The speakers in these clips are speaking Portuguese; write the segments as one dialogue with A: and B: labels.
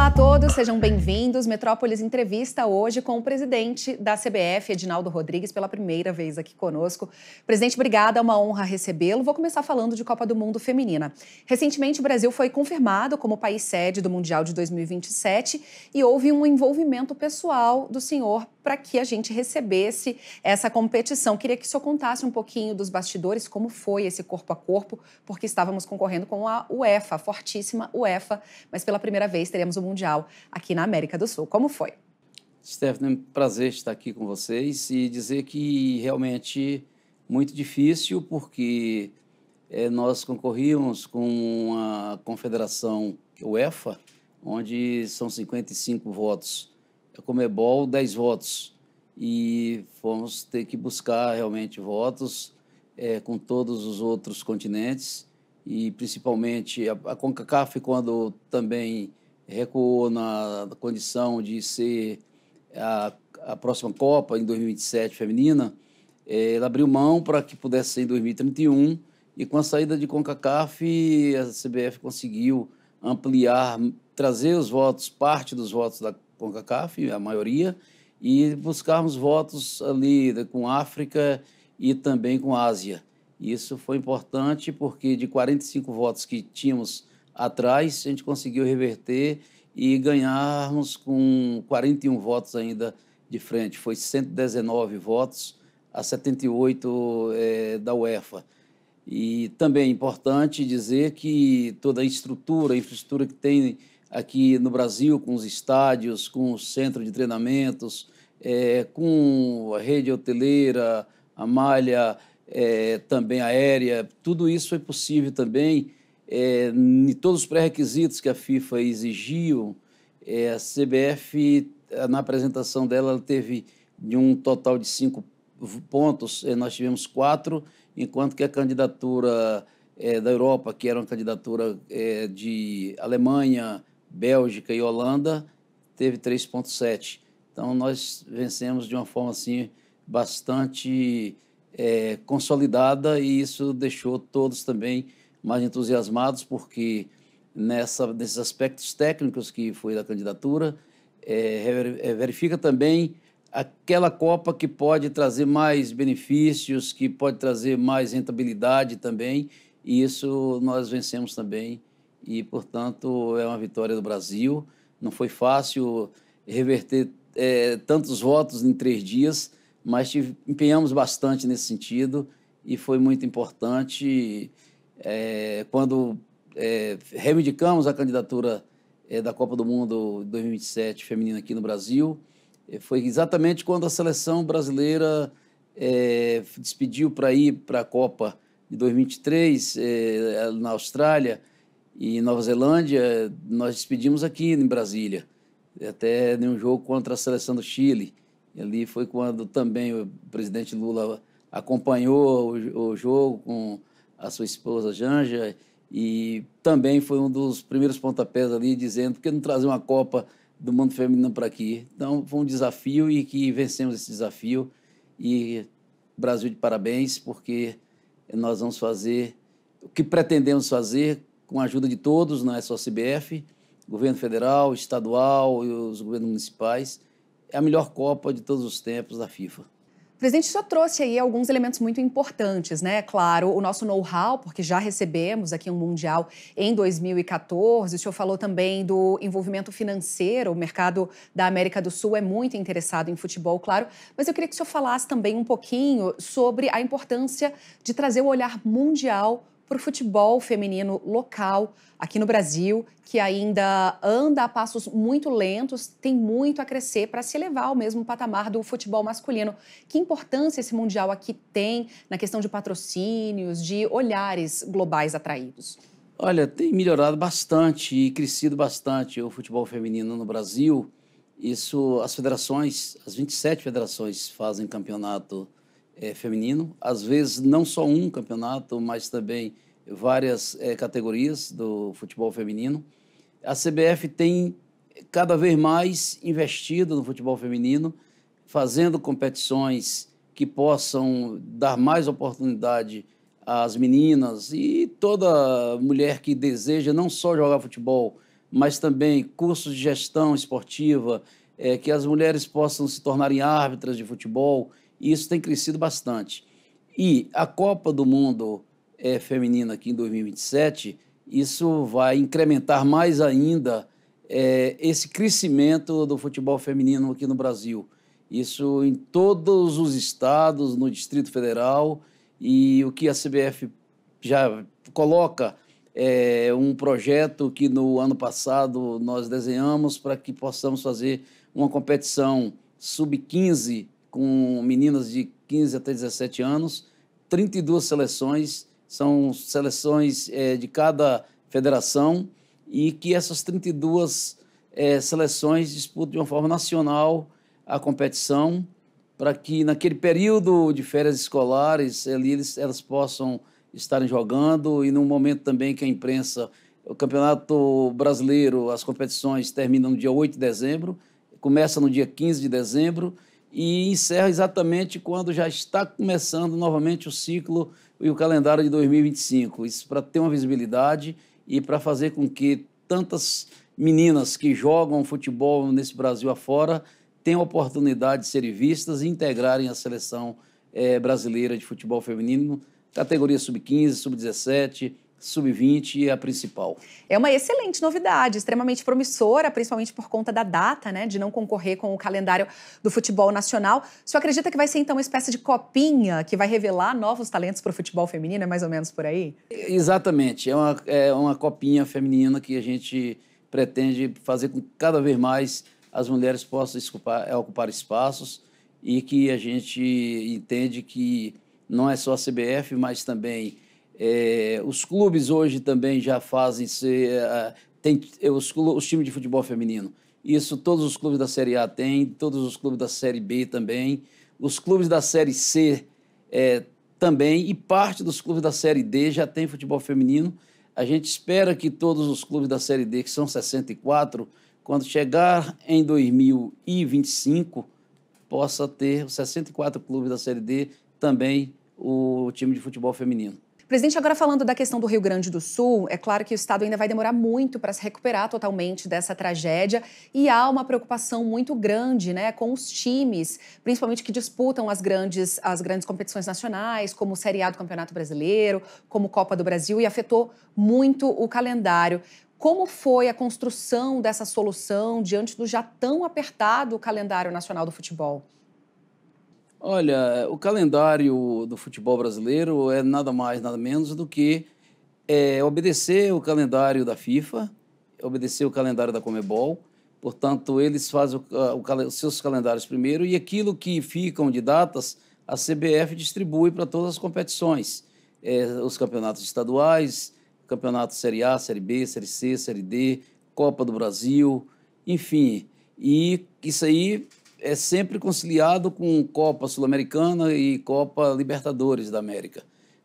A: Olá a todos, sejam bem-vindos. Metrópolis entrevista hoje com o presidente da CBF, Edinaldo Rodrigues, pela primeira vez aqui conosco. Presidente, obrigada, é uma honra recebê-lo. Vou começar falando de Copa do Mundo Feminina. Recentemente, o Brasil foi confirmado como país sede do Mundial de 2027 e houve um envolvimento pessoal do senhor para que a gente recebesse essa competição. Queria que o senhor contasse um pouquinho dos bastidores, como foi esse corpo a corpo, porque estávamos concorrendo com a UEFA, a fortíssima UEFA, mas pela primeira vez teremos o Mundial aqui na América do Sul. Como foi?
B: Stephanie, é um prazer estar aqui com vocês e dizer que realmente muito difícil, porque é, nós concorríamos com a confederação UEFA, onde são 55 votos a é Comebol é 10 votos. E fomos ter que buscar realmente votos é, com todos os outros continentes, e principalmente a, a CONCACAF, quando também recuou na condição de ser a, a próxima Copa, em 2027, feminina, é, ela abriu mão para que pudesse ser em 2031, e com a saída de CONCACAF, a CBF conseguiu ampliar, trazer os votos, parte dos votos da CONCACAF, a maioria, e buscarmos votos ali com África e também com Ásia. Isso foi importante porque de 45 votos que tínhamos atrás, a gente conseguiu reverter e ganharmos com 41 votos ainda de frente. Foi 119 votos a 78 é, eh, da UEFA. E também é importante dizer que toda a estrutura, a infraestrutura que tem aqui no Brasil, com os estádios, com o centro de treinamentos, é, com a rede hoteleira, a malha é, também aérea, tudo isso foi possível também. É, em todos os pré-requisitos que a FIFA exigiu, é, a CBF, na apresentação dela, ela teve de um total de cinco pontos, é, nós tivemos quatro, enquanto que a candidatura é, da Europa, que era uma candidatura é, de Alemanha, Bélgica e Holanda teve 3,7. Então, nós vencemos de uma forma assim bastante é, consolidada e isso deixou todos também mais entusiasmados, porque nessa, nesses aspectos técnicos que foi da candidatura, é, é verifica também aquela Copa que pode trazer mais benefícios, que pode trazer mais rentabilidade também, e isso nós vencemos também e, portanto, é uma vitória do Brasil. Não foi fácil reverter é, tantos votos em três dias, mas te, empenhamos bastante nesse sentido e foi muito importante. É, quando é, reivindicamos a candidatura é, da Copa do Mundo 2027 feminina aqui no Brasil, é, foi exatamente quando a seleção brasileira é, despediu para ir para a Copa de 2023 na Austrália e Nova Zelândia, nós despedimos aqui em Brasília, até em um jogo contra a seleção do Chile. E ali foi quando também o presidente Lula acompanhou o, o jogo com a sua esposa Janja e também foi um dos primeiros pontapés ali dizendo por que não trazer uma Copa do Mundo Feminino para aqui. Então foi um desafio e que vencemos esse desafio e Brasil de parabéns porque nós vamos fazer o que pretendemos fazer com a ajuda de todos, não é só CBF, governo federal, estadual e os governos municipais. É a melhor Copa de todos os tempos da FIFA. O
A: presidente trouxe aí alguns elementos muito importantes, né? Claro, o nosso know-how, porque já recebemos aqui um Mundial em 2014. O senhor falou também do envolvimento financeiro. O mercado da América do Sul é muito interessado em futebol, claro. Mas eu queria que o senhor falasse também um pouquinho sobre a importância de trazer o olhar mundial por futebol feminino local aqui no Brasil, que ainda anda a passos muito lentos, tem muito a crescer para se elevar ao mesmo patamar do futebol masculino. Que importância esse Mundial aqui tem na questão de patrocínios, de olhares globais atraídos?
B: Olha, tem melhorado bastante e crescido bastante o futebol feminino no Brasil. Isso, as federações, as 27 federações fazem campeonato é, feminino, às vezes não só um campeonato, mas também várias é, categorias do futebol feminino. A CBF tem cada vez mais investido no futebol feminino, fazendo competições que possam dar mais oportunidade às meninas e toda mulher que deseja não só jogar futebol, mas também cursos de gestão esportiva, é, que as mulheres possam se tornarem árbitras de futebol, e isso tem crescido bastante. E a Copa do Mundo é, Feminina aqui em 2027, isso vai incrementar mais ainda é, esse crescimento do futebol feminino aqui no Brasil. Isso em todos os estados, no Distrito Federal, e o que a CBF já coloca é, um projeto que no ano passado nós desenhamos para que possamos fazer uma competição sub-15 com meninas de 15 até 17 anos, 32 seleções, são seleções é, de cada federação, e que essas 32 é, seleções disputam de uma forma nacional a competição, para que naquele período de férias escolares eles, elas possam estarem jogando, e num momento também que a imprensa. O Campeonato Brasileiro, as competições terminam no dia 8 de dezembro, começa no dia 15 de dezembro, e encerra exatamente quando já está começando novamente o ciclo e o calendário de 2025. Isso para ter uma visibilidade e para fazer com que tantas meninas que jogam futebol nesse Brasil afora tenham oportunidade de serem vistas e integrarem a seleção é, brasileira de futebol feminino, categoria sub-15, sub-17 sub-20 e a principal.
A: É uma excelente novidade, extremamente promissora, principalmente por conta da data, né, de não concorrer com o calendário do futebol nacional. Você acredita que vai ser então uma espécie de copinha que vai revelar novos talentos para o futebol feminino, é mais ou menos por aí?
B: Exatamente, é uma, é uma copinha feminina que a gente pretende fazer com que cada vez mais as mulheres possam ocupar, é, ocupar espaços e que a gente entende que não é só a CBF, mas também é, os clubes hoje também já fazem ser. uh, tem, é, os, os times de futebol feminino. Isso todos os clubes da Série A têm, todos os clubes da Série B também. Os clubes da Série C é, também, e parte dos clubes da Série D já tem futebol feminino. A gente espera que todos os clubes da Série D, que são 64, quando chegar em 2025, possa ter os 64 clubes da Série D também o time de futebol feminino.
A: Presidente, agora falando da questão do Rio Grande do Sul, é claro que o Estado ainda vai demorar muito para se recuperar totalmente dessa tragédia e há uma preocupação muito grande né, com os times, principalmente que disputam as grandes, as grandes competições nacionais, como o Série A do Campeonato Brasileiro, como Copa do Brasil, e afetou muito o calendário. Como foi a construção dessa solução diante do já tão apertado calendário nacional do futebol?
B: Olha, o calendário do futebol brasileiro é nada mais, nada menos do que é, obedecer o calendário da FIFA, obedecer o calendário da Comebol. Portanto, eles fazem o, ah, o, os seus calendários primeiro e aquilo que ficam de datas, a CBF distribui para todas as competições. É, os campeonatos estaduais, campeonato Série A, Série B, Série C, Série D, Copa do Brasil, enfim. E isso aí é sempre conciliado com Copa Sul-Americana e Copa Libertadores da América.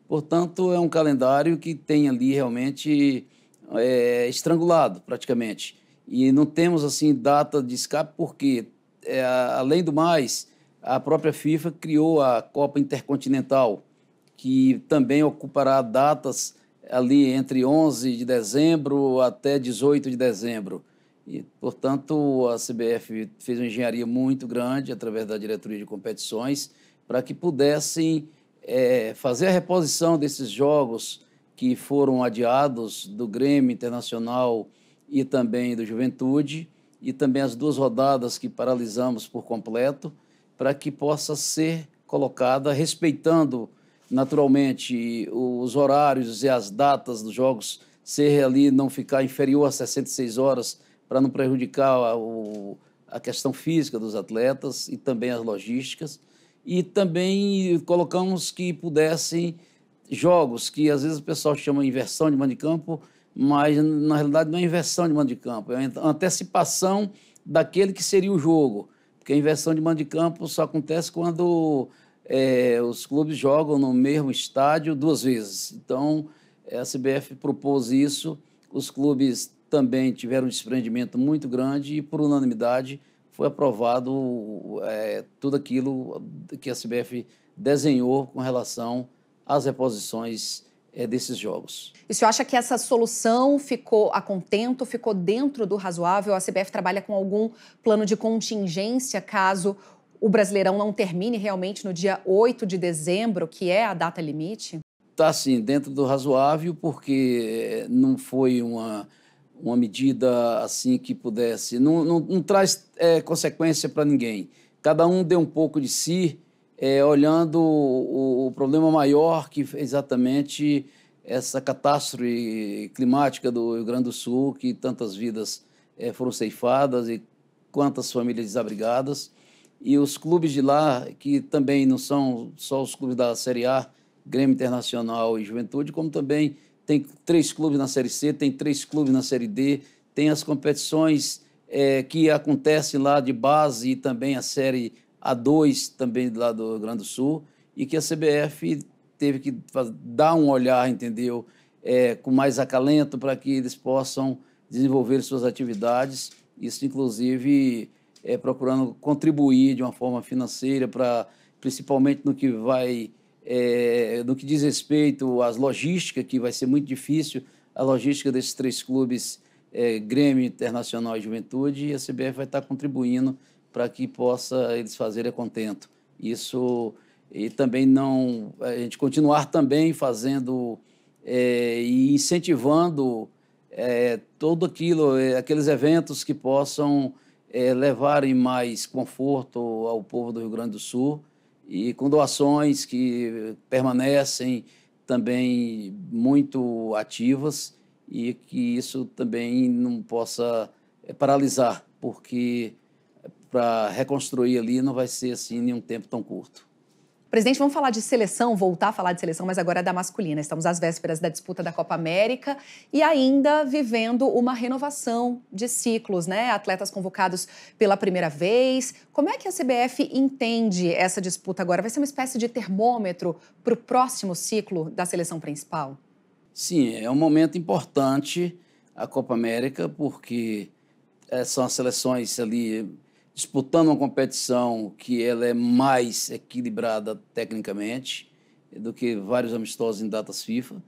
B: Portanto, é um calendário que tem ali realmente é, estrangulado, praticamente. E não temos, assim, data de escape, porque, é, além do mais, a própria FIFA criou a Copa Intercontinental, que também ocupará datas ali entre 11 de dezembro até 18 de dezembro. E, portanto, a CBF fez uma engenharia muito grande através da diretoria de competições para que pudessem é, fazer a reposição desses jogos que foram adiados do Grêmio Internacional e também do Juventude e também as duas rodadas que paralisamos por completo para que possa ser colocada respeitando naturalmente os horários e as datas dos jogos ser ali não ficar inferior a 66 horas para não prejudicar a, o, a questão física dos atletas e também as logísticas. E também colocamos que pudessem jogos que às vezes o pessoal chama inversão de mando de campo, mas na realidade não é inversão de mando de campo, é antecipação daquele que seria o jogo. Porque a inversão de mando de campo só acontece quando é, os clubes jogam no mesmo estádio duas vezes. Então, a CBF propôs isso, os clubes também tiveram um desprendimento muito grande e, por unanimidade, foi aprovado é, tudo aquilo que a CBF desenhou com relação às reposições é, desses jogos.
A: E o senhor acha que essa solução ficou a contento, ficou dentro do razoável? A CBF trabalha com algum plano de contingência caso o Brasileirão não termine realmente no dia 8 de dezembro, que é a data limite?
B: Está sim, dentro do razoável, porque é, não foi uma uma medida assim que pudesse. Não, não, não traz é, consequência para ninguém. Cada um deu um pouco de si, é, olhando o, o, problema maior que é exatamente essa catástrofe climática do Rio Grande do Sul, que tantas vidas é, foram ceifadas e quantas famílias desabrigadas. E os clubes de lá, que também não são só os clubes da Série A, Grêmio Internacional e Juventude, como também tem três clubes na Série C, tem três clubes na Série D, tem as competições é, que acontecem lá de base e também a Série A2 também lá do Rio Grande do Sul e que a CBF teve que dar um olhar, entendeu, é, com mais acalento para que eles possam desenvolver suas atividades, isso inclusive é, procurando contribuir de uma forma financeira para, principalmente no que vai é, no que diz respeito às logísticas, que vai ser muito difícil a logística desses três clubes, é, Grêmio Internacional e Juventude, e a CBF vai estar contribuindo para que possa eles fazerem a contento. Isso e também não a gente continuar também fazendo é, e incentivando é, todo aquilo, é, aqueles eventos que possam é, levarem mais conforto ao povo do Rio Grande do Sul e com doações que permanecem também muito ativas e que isso também não possa eh, paralisar, porque eh, para reconstruir ali não vai ser assim em um tempo tão curto.
A: Presidente, vamos falar de seleção, voltar a falar de seleção, mas agora é da masculina. Estamos às vésperas da disputa da Copa América e ainda vivendo uma renovação de ciclos, né? Atletas convocados pela primeira vez. Como é que a CBF entende essa disputa agora? Vai ser uma espécie de termômetro para o próximo ciclo da seleção principal?
B: Sim, é um momento importante a Copa América, porque eh, são as seleções ali disputando uma competição que ela é mais equilibrada tecnicamente do que vários amistosos em datas FIFA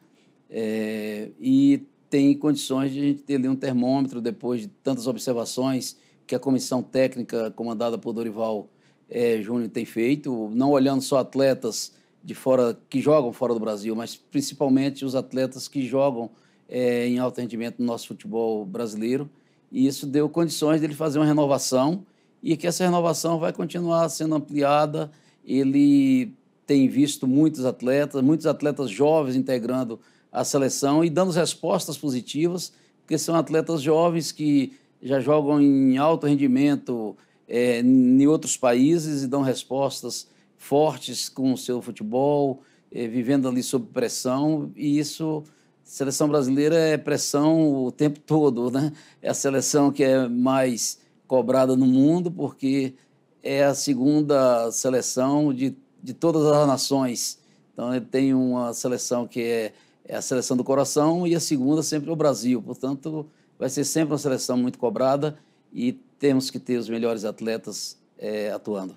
B: é, e tem condições de a gente ter ali um termômetro depois de tantas observações que a comissão técnica comandada por Dorival é, Júnior tem feito, não olhando só atletas de fora que jogam fora do Brasil, mas principalmente os atletas que jogam é, em alto rendimento no nosso futebol brasileiro. E isso deu condições dele fazer uma renovação e que essa renovação vai continuar sendo ampliada. Ele tem visto muitos atletas, muitos atletas jovens integrando a seleção e dando respostas positivas, porque são atletas jovens que já jogam em alto rendimento é, em outros países e dão respostas fortes com o seu futebol, é, vivendo ali sob pressão, e isso seleção brasileira é pressão o tempo todo, né? É a seleção que é mais cobrada no mundo, porque é a segunda seleção de, de todas as nações. Então, ele tem uma seleção que é, é a seleção do coração e a segunda sempre é o Brasil. Portanto, vai ser sempre uma seleção muito cobrada e temos que ter os melhores atletas é, atuando.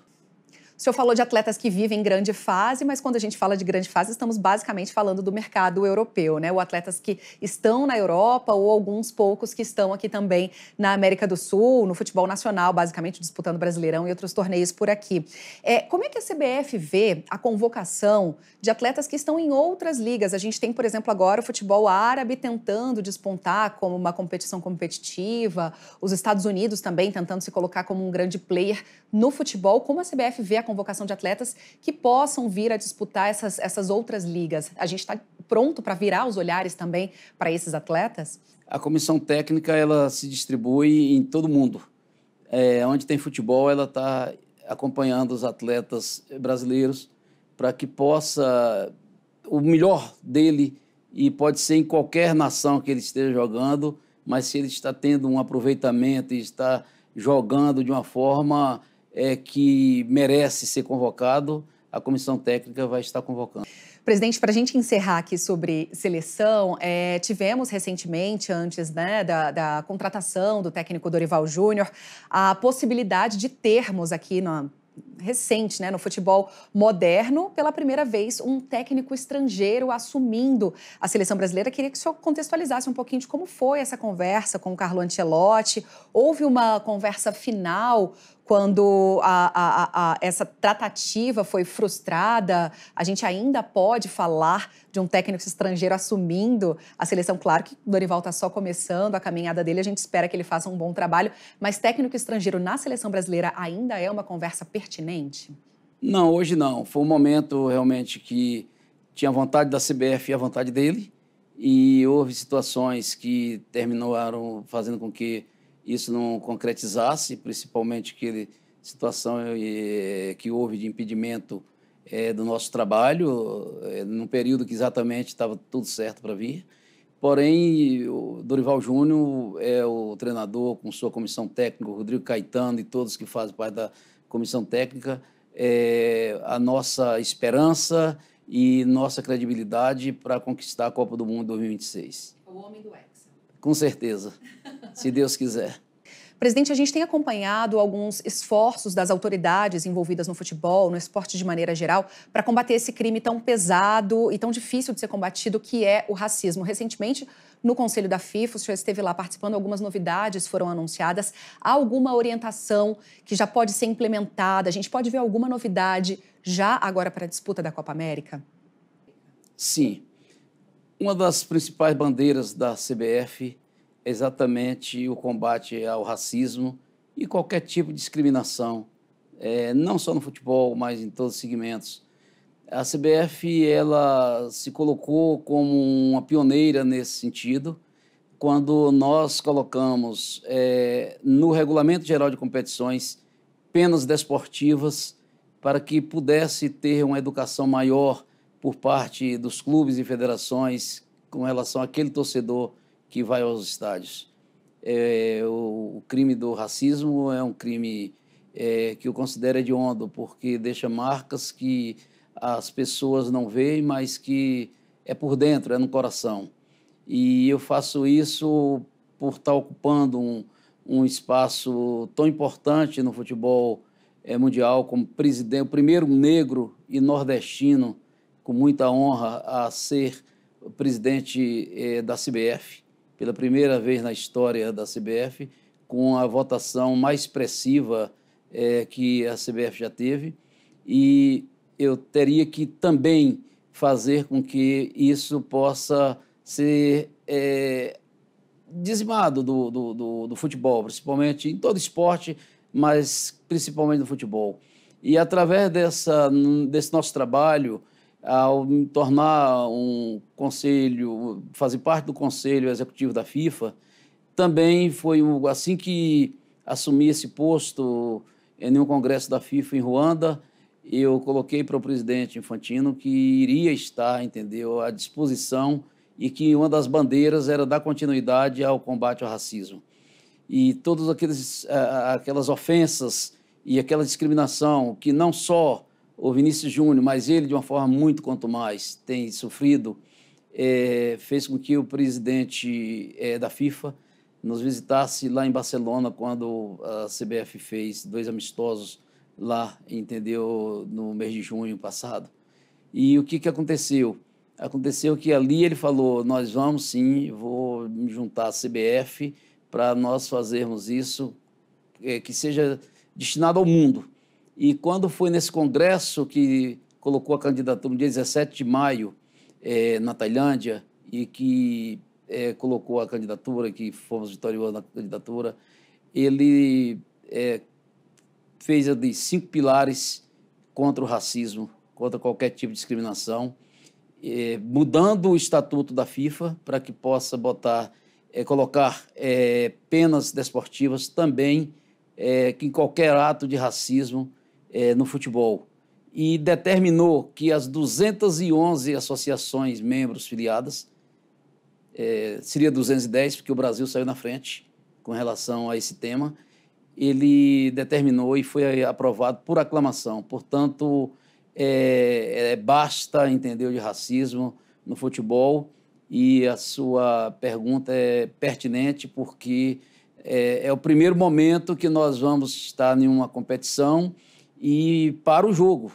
A: O senhor falou de atletas que vivem em grande fase, mas quando a gente fala de grande fase, estamos basicamente falando do mercado europeu, né? Ou atletas que estão na Europa ou alguns poucos que estão aqui também na América do Sul, no futebol nacional, basicamente disputando Brasileirão e outros torneios por aqui. É, como é que a CBF vê a convocação de atletas que estão em outras ligas? A gente tem, por exemplo, agora o futebol árabe tentando despontar como uma competição competitiva, os Estados Unidos também tentando se colocar como um grande player no futebol. Como a CBF vê a convocação de atletas que possam vir a disputar essas, essas outras ligas? A gente está pronto para virar os olhares também para esses atletas?
B: A comissão técnica ela se distribui em todo mundo. É, onde tem futebol, ela está acompanhando os atletas brasileiros para que possa o melhor dele e pode ser em qualquer nação que ele esteja jogando, mas se ele está tendo um aproveitamento e está jogando de uma forma é, que merece ser convocado, a comissão técnica vai estar convocando.
A: Presidente, para a gente encerrar aqui sobre seleção, é, tivemos recentemente, antes né, da, da, contratação do técnico Dorival Júnior, a possibilidade de termos aqui na recente, né, no futebol moderno, pela primeira vez um técnico estrangeiro assumindo a seleção brasileira. Queria que o senhor contextualizasse um pouquinho de como foi essa conversa com o Carlo Ancelotti. Houve uma conversa final quando a, a, a, essa tratativa foi frustrada, a gente ainda pode falar de um técnico estrangeiro assumindo a seleção. Claro que Dorival está só começando a caminhada dele, a gente espera que ele faça um bom trabalho, mas técnico estrangeiro na seleção brasileira ainda é uma conversa pertinente?
B: Não, hoje não. Foi um momento realmente que tinha vontade da CBF e a vontade dele, e houve situações que terminaram fazendo com que isso não concretizasse, principalmente aquele situação eh, que houve de impedimento é, do nosso trabalho, é, num período que exatamente estava tudo certo para vir. Porém, o Dorival Júnior é o treinador com sua comissão técnica, o Rodrigo Caetano e todos que fazem parte da comissão técnica, é, a nossa esperança e nossa credibilidade para conquistar a Copa do Mundo 2026. O homem do com certeza, se Deus quiser.
A: Presidente, a gente tem acompanhado alguns esforços das autoridades envolvidas no futebol, no esporte de maneira geral, para combater esse crime tão pesado e tão difícil de ser combatido que é o racismo. Recentemente, no Conselho da FIFA, o senhor esteve lá participando, algumas novidades foram anunciadas. Há alguma orientação que já pode ser implementada? A gente pode ver alguma novidade já agora para a disputa da Copa América?
B: Sim. Uma das principais bandeiras da CBF é exatamente o combate ao racismo e qualquer tipo de discriminação, é, não só no futebol, mas em todos os segmentos. A CBF ela se colocou como uma pioneira nesse sentido, quando nós colocamos é, no Regulamento Geral de Competições penas desportivas para que pudesse ter uma educação maior por parte dos clubes e federações com relação àquele torcedor que vai aos estádios. É, o, o, crime do racismo é um crime é, que eu considero hediondo, porque deixa marcas que as pessoas não veem, mas que é por dentro, é no coração. E eu faço isso por estar ocupando um, um espaço tão importante no futebol é, mundial como presidente, o primeiro negro e nordestino com muita honra a ser presidente eh, da CBF, pela primeira vez na história da CBF, com a votação mais expressiva eh, que a CBF já teve. E eu teria que também fazer com que isso possa ser eh, dizimado do, do, do, do futebol, principalmente em todo esporte, mas principalmente no futebol. E através dessa, desse nosso trabalho, ao me tornar um conselho, fazer parte do conselho executivo da FIFA, também foi assim que assumi esse posto em um congresso da FIFA em Ruanda, eu coloquei para o presidente Infantino que iria estar, entendeu, à disposição e que uma das bandeiras era dar continuidade ao combate ao racismo. E todas aqueles, aquelas ofensas e aquela discriminação que não só o Vinícius Júnior, mas ele, de uma forma muito quanto mais, tem sofrido, é, fez com que o presidente é, da FIFA nos visitasse lá em Barcelona quando a CBF fez dois amistosos lá, entendeu, no mês de junho passado. E o que, que aconteceu? Aconteceu que ali ele falou: nós vamos sim, vou me juntar à CBF para nós fazermos isso é, que seja destinado ao mundo. E quando foi nesse congresso que colocou a candidatura no dia 17 de maio é, na Tailândia e que é, colocou a candidatura, que fomos vitoriosos na candidatura, ele é, fez ali cinco pilares contra o racismo, contra qualquer tipo de discriminação, é, mudando o estatuto da FIFA para que possa botar, é, colocar é, penas desportivas também que em qualquer ato de racismo é, no futebol e determinou que as 211 associações membros filiadas, é, seria 210, porque o Brasil saiu na frente com relação a esse tema, ele determinou e foi aprovado por aclamação. Portanto, é, é, basta entender de racismo no futebol e a sua pergunta é pertinente porque é, é o primeiro momento que nós vamos estar em uma competição e para o jogo.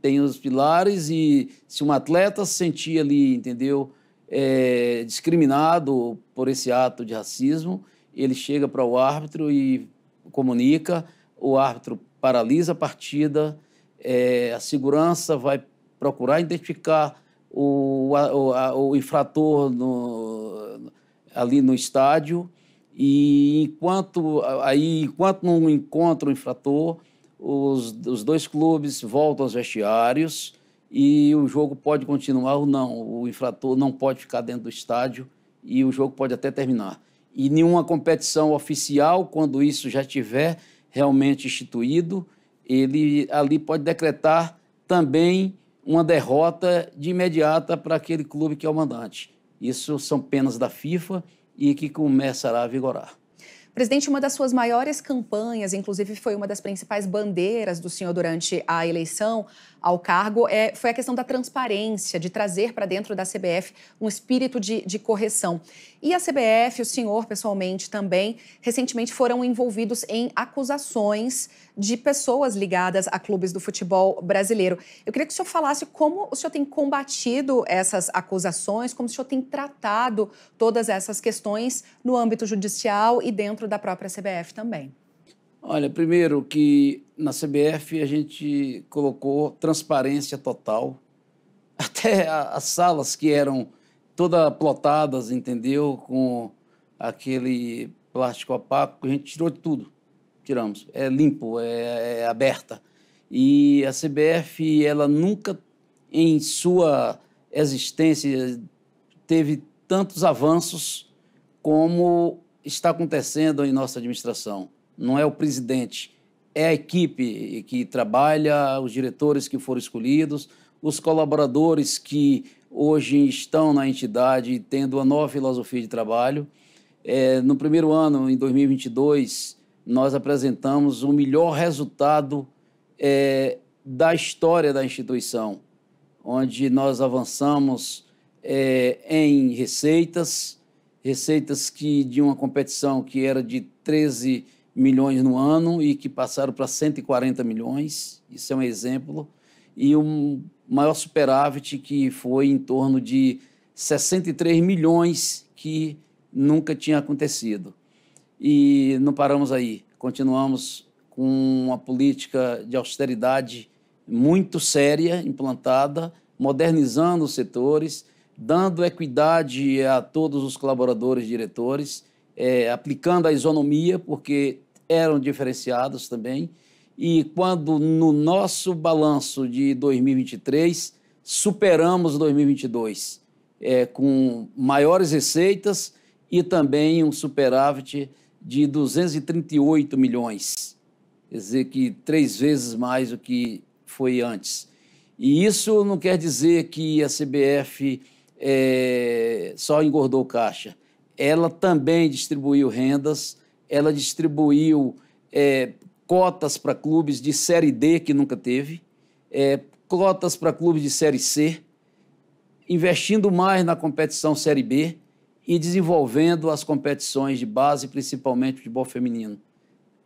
B: Tem os pilares e se um atleta se sentir ali, entendeu, é, discriminado por esse ato de racismo, ele chega para o árbitro e comunica, o árbitro paralisa a partida, é, a segurança vai procurar identificar o, o, a, o infrator no, ali no estádio e enquanto aí enquanto não encontra o infrator os, os dois clubes voltam aos vestiários e o jogo pode continuar ou não. O infrator não pode ficar dentro do estádio e o jogo pode até terminar. E nenhuma competição oficial, quando isso já tiver realmente instituído, ele ali pode decretar também uma derrota de imediata para aquele clube que é o mandante. Isso são penas da FIFA e que começará a vigorar.
A: Presidente, uma das suas maiores campanhas, inclusive foi uma das principais bandeiras do senhor durante a eleição ao cargo, é, foi a questão da transparência, de trazer para dentro da CBF um espírito de, de correção. E a CBF, o senhor pessoalmente também, recentemente foram envolvidos em acusações de pessoas ligadas a clubes do futebol brasileiro. Eu queria que o senhor falasse como o senhor tem combatido essas acusações, como o senhor tem tratado todas essas questões no âmbito judicial e dentro dentro da própria CBF também?
B: Olha, primeiro que na CBF a gente colocou transparência total. Até as salas que eram todas plotadas, entendeu? Com aquele plástico opaco, a gente tirou de tudo. Tiramos. É limpo, é, é aberta. E a CBF, ela nunca em sua existência teve tantos avanços como está acontecendo em nossa administração. Não é o presidente, é a equipe que trabalha, os diretores que foram escolhidos, os colaboradores que hoje estão na entidade tendo a nova filosofia de trabalho. É, no primeiro ano, em 2022, nós apresentamos o melhor resultado é, da história da instituição, onde nós avançamos é, em receitas, receitas que de uma competição que era de 13 milhões no ano e que passaram para 140 milhões, isso é um exemplo, e um maior superávit que foi em torno de 63 milhões que nunca tinha acontecido. E não paramos aí, continuamos com uma política de austeridade muito séria implantada, modernizando os setores, dando equidade a todos os colaboradores diretores, é, aplicando a isonomia, porque eram diferenciados também. E quando no nosso balanço de 2023 superamos 2022, é, com maiores receitas e também um superávit de 238 milhões, quer dizer que três vezes mais do que foi antes. E isso não quer dizer que a CBF é, só engordou caixa. Ela também distribuiu rendas, ela distribuiu é, cotas para clubes de Série D que nunca teve, é, cotas para clubes de Série C, investindo mais na competição Série B e desenvolvendo as competições de base, principalmente futebol feminino.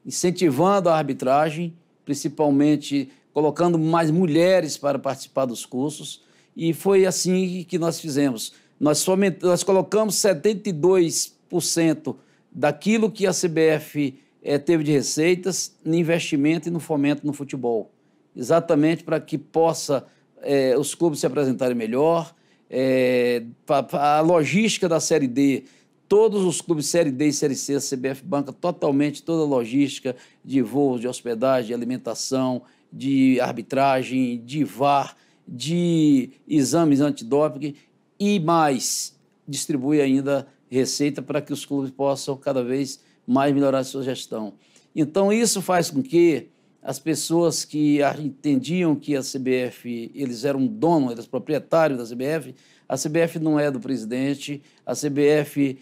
B: Incentivando a arbitragem, principalmente colocando mais mulheres para participar dos cursos e foi assim que nós fizemos. Nós, somente, nós colocamos 72% daquilo que a CBF é, eh, teve de receitas no investimento e no fomento no futebol. Exatamente para que possa é, os clubes se apresentarem melhor, é, eh, pra, pra a logística da Série D todos os clubes Série D e Série C, a CBF banca totalmente toda a logística de voos, de hospedagem, de alimentação, de arbitragem, de VAR de exames antidoping e mais distribui ainda receita para que os clubes possam cada vez mais melhorar a sua gestão. Então isso faz com que as pessoas que entendiam que a CBF, eles eram dono, eles proprietários da CBF, a CBF não é do presidente, a CBF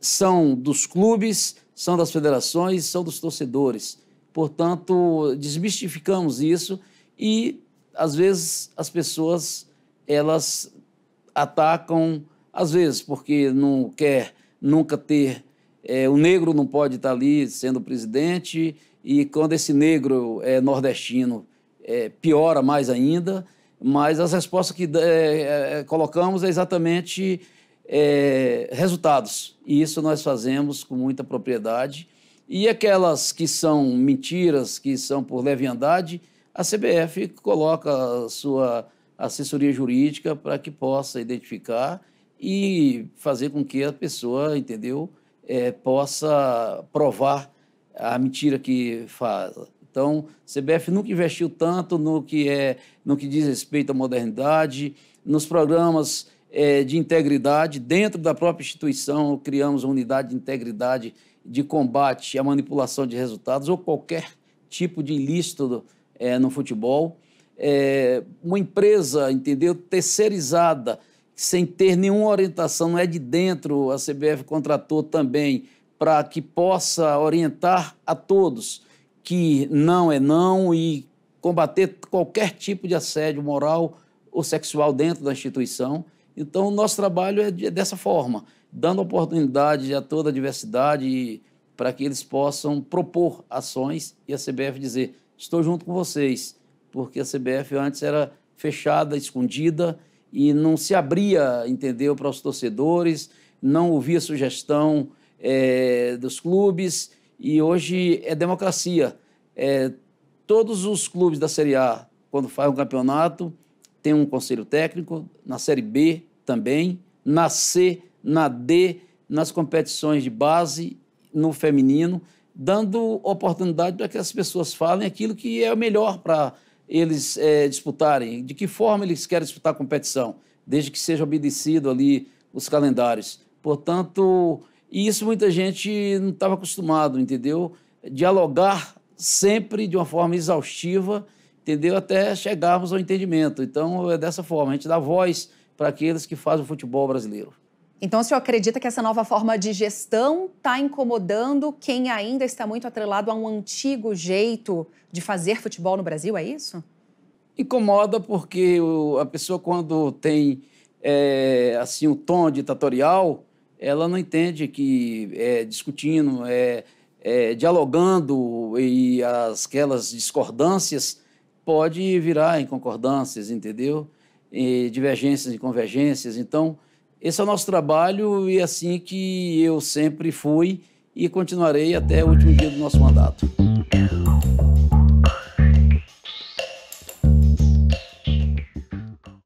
B: são dos clubes, são das federações, são dos torcedores. Portanto, desmistificamos isso e às vezes as pessoas elas atacam, às vezes porque não quer nunca ter é, o negro não pode estar ali sendo presidente e quando esse negro é nordestino é, piora mais ainda. Mas as respostas que é, é colocamos é exatamente é, resultados e isso nós fazemos com muita propriedade. E aquelas que são mentiras, que são por leviandade, a CBF coloca a sua assessoria jurídica para que possa identificar e fazer com que a pessoa, entendeu, é, possa provar a mentira que faz. Então, CBF nunca investiu tanto no que é, no que diz respeito à modernidade, nos programas é, de integridade dentro da própria instituição criamos uma unidade de integridade de combate à manipulação de resultados ou qualquer tipo de ilícito é, no futebol. É, uma empresa, entendeu, terceirizada, sem ter nenhuma orientação, não é de dentro, a CBF contratou também para que possa orientar a todos que não é não e combater qualquer tipo de assédio moral ou sexual dentro da instituição. Então, o nosso trabalho é dessa forma, dando oportunidade a toda a diversidade para que eles possam propor ações e a CBF dizer estou junto com vocês, porque a CBF antes era fechada, escondida e não se abria, entendeu, para os torcedores, não ouvia sugestão é, dos clubes e hoje é democracia. É, todos os clubes da Série A, quando fazem um campeonato, tem um conselho técnico, na Série B também, na C, na D, nas competições de base, no feminino dando oportunidade para que as pessoas falem aquilo que é o melhor para eles é, disputarem, de que forma eles querem disputar a competição, desde que seja obedecido ali os calendários. Portanto, e isso muita gente não estava acostumado, entendeu? Dialogar sempre de uma forma exaustiva, entendeu? Até chegarmos ao entendimento. Então, é dessa forma, a gente dá voz para aqueles que fazem o futebol brasileiro.
A: Então, o senhor acredita que essa nova forma de gestão está incomodando quem ainda está muito atrelado a um antigo jeito de fazer futebol no Brasil, é isso?
B: Incomoda porque a pessoa, quando tem é, assim um tom ditatorial, ela não entende que é, discutindo, é, é, dialogando e as, aquelas discordâncias pode virar em concordâncias, entendeu? E divergências e convergências. Então, esse é o nosso trabalho e é assim que eu sempre fui e continuarei até o último dia do nosso mandato.